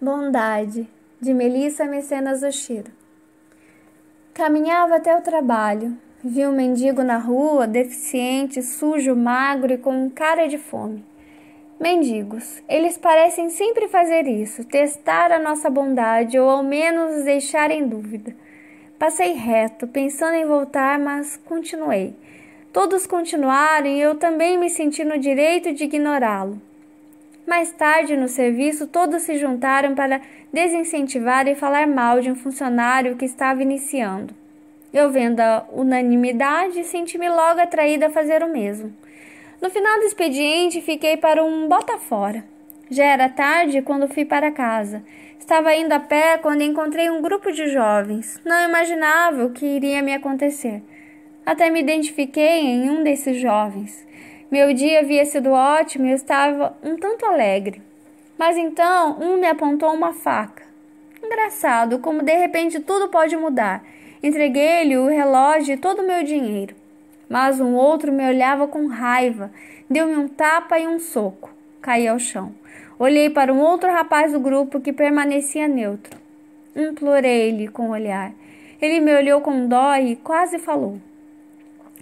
Bondade, de Melissa Mecenas Oshiro. Caminhava até o trabalho. Vi um mendigo na rua, deficiente, sujo, magro e com cara de fome. Mendigos, eles parecem sempre fazer isso, testar a nossa bondade ou ao menos nos deixar em dúvida. Passei reto, pensando em voltar, mas continuei. Todos continuaram e eu também me senti no direito de ignorá-lo. Mais tarde, no serviço, todos se juntaram para desincentivar e falar mal de um funcionário que estava iniciando. Eu, vendo a unanimidade, senti-me logo atraída a fazer o mesmo. No final do expediente, fiquei para um bota fora. Já era tarde quando fui para casa. Estava indo a pé quando encontrei um grupo de jovens. Não imaginava o que iria me acontecer. Até me identifiquei em um desses jovens. Meu dia havia sido ótimo e eu estava um tanto alegre. Mas então um me apontou uma faca. Engraçado como de repente tudo pode mudar. Entreguei-lhe o relógio e todo o meu dinheiro. Mas um outro me olhava com raiva, deu-me um tapa e um soco. Caí ao chão. Olhei para um outro rapaz do grupo que permanecia neutro. Implorei-lhe com o olhar. Ele me olhou com dó e quase falou.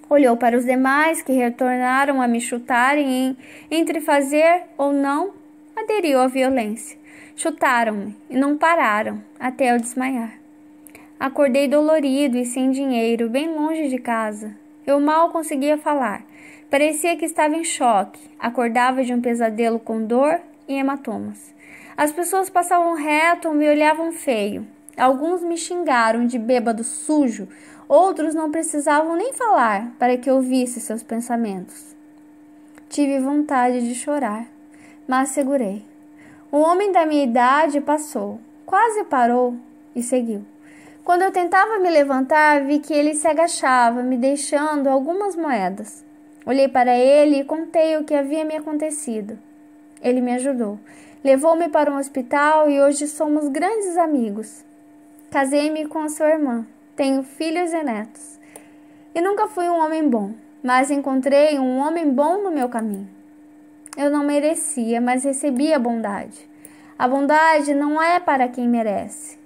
Olhou para os demais que retornaram a me chutarem e, entre fazer ou não, aderiu à violência. Chutaram-me e não pararam até eu desmaiar. Acordei dolorido e sem dinheiro, bem longe de casa. Eu mal conseguia falar. Parecia que estava em choque. Acordava de um pesadelo com dor e hematomas. As pessoas passavam reto ou me olhavam feio. Alguns me xingaram de bêbado sujo, outros não precisavam nem falar para que eu ouvisse seus pensamentos. Tive vontade de chorar, mas segurei. Um homem da minha idade passou, quase parou e seguiu. Quando eu tentava me levantar, vi que ele se agachava, me deixando algumas moedas. Olhei para ele e contei o que havia me acontecido. Ele me ajudou, levou-me para um hospital e hoje somos grandes amigos. Casei-me com sua irmã. Tenho filhos e netos. E nunca fui um homem bom, mas encontrei um homem bom no meu caminho. Eu não merecia, mas recebi a bondade. A bondade não é para quem merece,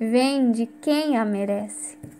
vem de quem a merece.